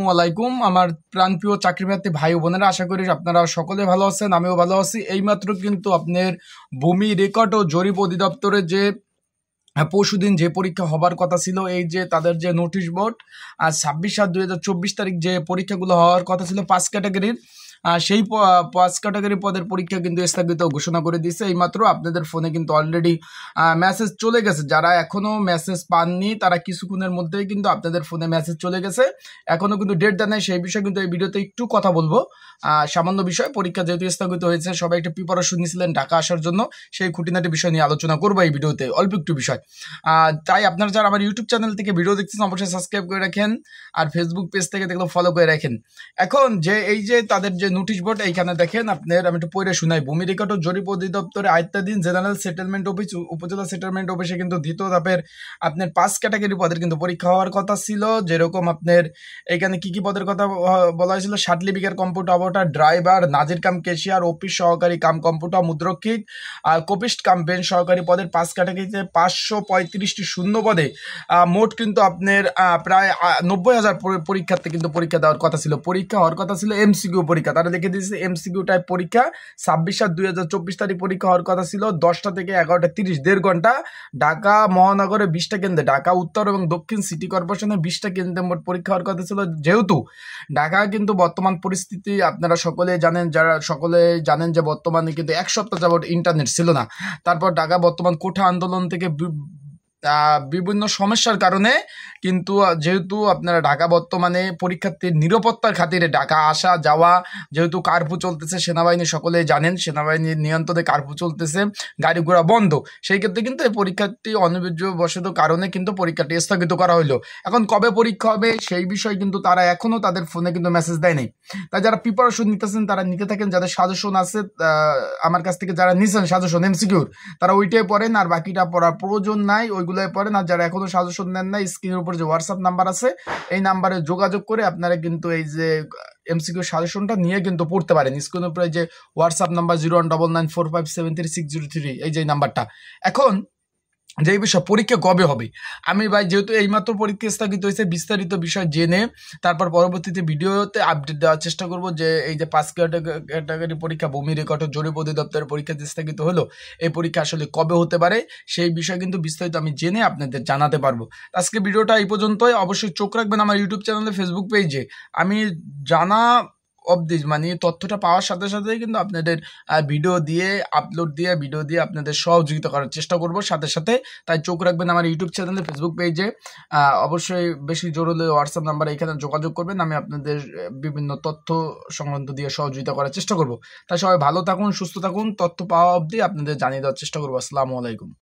আসসালামু আলাইকুম আমার প্রাণপ্রিয় চাকরিপ্রার্থী ভাই বোনেরা আশা করি আপনারা সকলে ভালো আছেন আমিও ভালো আছি এইমাত্র কিন্তু আপনার ভূমি রেকর্ড ও জরিপ অধিদপ্তরে যে পরশুদিন যে পরীক্ষা হবার কথা ছিল এই যে তাদের যে নোটিশ বোর্ড আর ছাব্বিশ সাত দুই তারিখ যে পরীক্ষাগুলো হওয়ার কথা ছিল পাঁচ ক্যাটাগরির সেই পাঁচ ক্যাটাগরি পদের পরীক্ষা কিন্তু স্থগিত ঘোষণা করে দিয়েছে এইমাত্র আপনাদের ফোনে কিন্তু অলরেডি মেসেজ চলে গেছে যারা এখনও মেসেজ পাননি তারা কিছুক্ষণের মধ্যেই কিন্তু আপনাদের ফোনে মেসেজ চলে গেছে এখনও কিন্তু ডেট নাই সেই বিষয়ে কিন্তু এই ভিডিওতে একটু কথা বলবো সামান্য বিষয় পরীক্ষা যেহেতু স্থগিত হয়েছে সবাই একটা প্রিপারেশন নিয়েছিলেন ঢাকা আসার জন্য সেই খুঁটিনাটি বিষয় নিয়ে আলোচনা করবো এই ভিডিওতে অল্প একটু বিষয় তাই আপনারা যারা আমার ইউটিউব চ্যানেল থেকে ভিডিও দেখছেন অবশ্যই সাবস্ক্রাইব করে রাখেন আর ফেসবুক পেজ থেকে দেখলে ফলো করে রাখেন এখন যে এই যে তাদের যে নোটিশ বোর্ড এইখানে দেখেন আপনার আমি একটু পড়ে শুনাই ভূমি রেকর্ড ও জরিপ অধিদপ্তরে আয়ত্তাধীন জেনারেল সেটেলমেন্ট অফিস উপজেলা সেটেলমেন্ট অফিসে কিন্তু দ্বিতীয় ধাপের আপনার পাঁচ ক্যাটাগরি পদের কিন্তু পরীক্ষা হওয়ার কথা ছিল যেরকম আপনার এখানে কি কি পদের কথা বলা হয়েছিল ষাট লিপিকার কম্পিউটার অবটার ড্রাইভার নাজির কাম কেশিয়ার অফিস সহকারী কাম কম্পিউটার মুদ্রক্ষিক আর কপিস্ট কাম বেঞ্চ সহকারী পদের পাঁচ ক্যাটাগরিতে পাঁচশো পঁয়ত্রিশটি শূন্য পদে মোট কিন্তু আপনার প্রায় নব্বই হাজার পরীক্ষার্থী কিন্তু পরীক্ষা দেওয়ার কথা ছিল পরীক্ষা হওয়ার কথা ছিল এমসিকিউ পরীক্ষা তারা লিখে দিয়েছে এমসিকিউ টাইপ পরীক্ষা ছাব্বিশ সাত দুই হাজার চব্বিশ তারিখ পরীক্ষা হওয়ার কথা ছিল দশটা থেকে এগারোটা তিরিশ দেড় ঘন্টা ঢাকা মহানগরে বিশটা কেন্দ্রে ঢাকা উত্তর এবং দক্ষিণ সিটি কর্পোরেশনে বিশটা কেন্দ্রে মোট পরীক্ষা হওয়ার কথা ছিল যেহেতু ঢাকা কিন্তু বর্তমান পরিস্থিতি আপনারা সকলে জানেন যারা সকলে জানেন যে বর্তমানে কিন্তু এক সপ্তাহ যাবৎ ইন্টারনেট ছিল না তারপর ঢাকা বর্তমান কোঠা আন্দোলন থেকে বিভিন্ন সমস্যার কারণে কিন্তু যেহেতু আপনারা ঢাকা বর্তমানে পরীক্ষার্থীর নিরাপত্তার খাতিরে ঢাকা আসা যাওয়া যেহেতু কার্ফু চলতেছে সেনাবাহিনী সকলে জানেন সেনাবাহিনীর নিয়ন্ত্রণে কার্ফু চলতেছে গাড়ি ঘোড়া বন্ধ সেই ক্ষেত্রে কিন্তু এই পরীক্ষাটি অনিবার্যবশত কারণে কিন্তু পরীক্ষাটি স্থগিত করা হলো এখন কবে পরীক্ষা হবে সেই বিষয়ে কিন্তু তারা এখনও তাদের ফোনে কিন্তু মেসেজ দেয়নি তাই যারা প্রিপারেশন নিতেছেন তারা নিতে থাকেন যাদের সাজেশন আছে আমার কাছ থেকে যারা নিছেন সাজেশন এমসিকিউর তারা ওইটাই পড়েন আর বাকিটা পড়ার প্রয়োজন নাই ওই এগুলোয় পড়েন আর যারা এখনো সাজেশন নেন না স্ক্রিনের উপর যে হোয়াটসঅ্যাপ নাম্বার আছে এই নাম্বারে যোগাযোগ করে আপনারা কিন্তু এই যে এমসিকিউ সাজেশনটা নিয়ে কিন্তু পড়তে পারেন স্ক্রিনের উপরে যে WhatsApp number zero one double nine four five seven three six zero three এই যে নাম্বারটা এখন যে বিষয় পরীক্ষা কবে হবে আমি ভাই যেহেতু এইমাত্র পরীক্ষা স্থগিত হয়েছে বিস্তারিত বিষয় জেনে তারপর পরবর্তীতে ভিডিওতে আপডেট দেওয়ার চেষ্টা করব যে এই যে পাঁচ ক্যাটাগরি পরীক্ষা ভূমি রেকর্ড জরিপ অধিদপ্তরের পরীক্ষা যে স্থগিত হলো এই পরীক্ষা আসলে কবে হতে পারে সেই বিষয় কিন্তু বিস্তারিত আমি জেনে আপনাদের জানাতে পারবো আজকে ভিডিওটা এই পর্যন্তই অবশ্যই চোখ রাখবেন আমার ইউটিউব চ্যানেলে ফেসবুক পেজে আমি জানা অবধি মানে তথ্যটা পাওয়ার সাথে সাথেই কিন্তু আপনাদের ভিডিও দিয়ে আপলোড দিয়ে ভিডিও দিয়ে আপনাদের সহযোগিতা করার চেষ্টা করব সাথে সাথে তাই চোখ রাখবেন আমার ইউটিউব চ্যানেলে ফেসবুক পেজে অবশ্যই বেশি জরুরি হোয়াটসঅ্যাপ নাম্বারে এখানে যোগাযোগ করবেন আমি আপনাদের বিভিন্ন তথ্য সংক্রান্ত দিয়ে সহযোগিতা করার চেষ্টা করব তাই সবাই ভালো থাকুন সুস্থ থাকুন তথ্য পাওয়া অবধি আপনাদের জানিয়ে দেওয়ার চেষ্টা করবো আসসালামু আলাইকুম